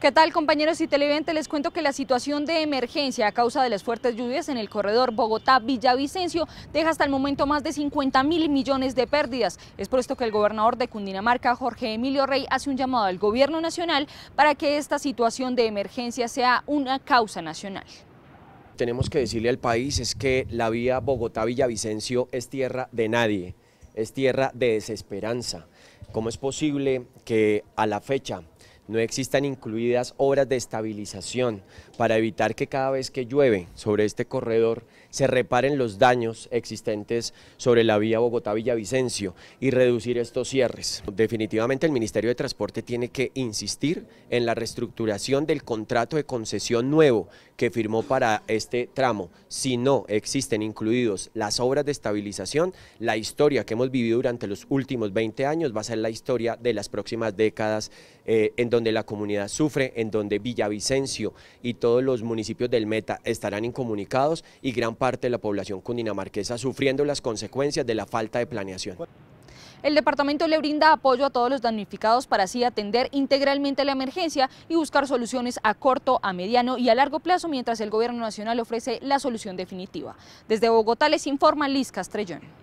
¿Qué tal compañeros y televidentes? Les cuento que la situación de emergencia a causa de las fuertes lluvias en el corredor Bogotá-Villavicencio deja hasta el momento más de 50 mil millones de pérdidas. Es por esto que el gobernador de Cundinamarca, Jorge Emilio Rey, hace un llamado al gobierno nacional para que esta situación de emergencia sea una causa nacional tenemos que decirle al país es que la vía Bogotá-Villavicencio es tierra de nadie, es tierra de desesperanza. ¿Cómo es posible que a la fecha no existan incluidas obras de estabilización para evitar que cada vez que llueve sobre este corredor se reparen los daños existentes sobre la vía Bogotá-Villavicencio y reducir estos cierres. Definitivamente el Ministerio de Transporte tiene que insistir en la reestructuración del contrato de concesión nuevo que firmó para este tramo. Si no existen incluidos las obras de estabilización, la historia que hemos vivido durante los últimos 20 años va a ser la historia de las próximas décadas eh, en donde la comunidad sufre, en donde Villavicencio y todos los municipios del Meta estarán incomunicados y gran parte de la población cundinamarquesa sufriendo las consecuencias de la falta de planeación. El departamento le brinda apoyo a todos los damnificados para así atender integralmente la emergencia y buscar soluciones a corto, a mediano y a largo plazo mientras el gobierno nacional ofrece la solución definitiva. Desde Bogotá les informa Liz Castrellón.